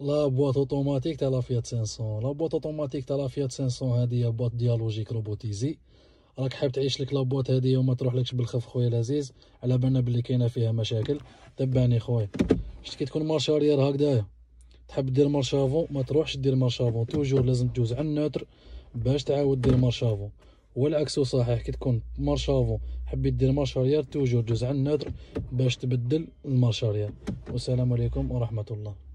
لا بواط اوتوماتيك تاع لا فيات 500 لا بواط اوتوماتيك تاع لا فيات 500 هذه بواط ديالوجيك روبوتيزي راك حاب تعيش لك لابواط هذه وما لكش بالخف خويا العزيز على بالنا بلي كاينه فيها مشاكل تبعني خويا شفت كي تكون مارش اريير هكذايا تحب دير مارش افون ما تروحش دير مارش افون توجور لازم تدوز على النوتر باش تعاود دير مارش افون والعكس صحيح كي تكون مارش افون حبيت دير مارش اريير توجور دوز على النوتر باش تبدل المارش اريير والسلام عليكم ورحمه الله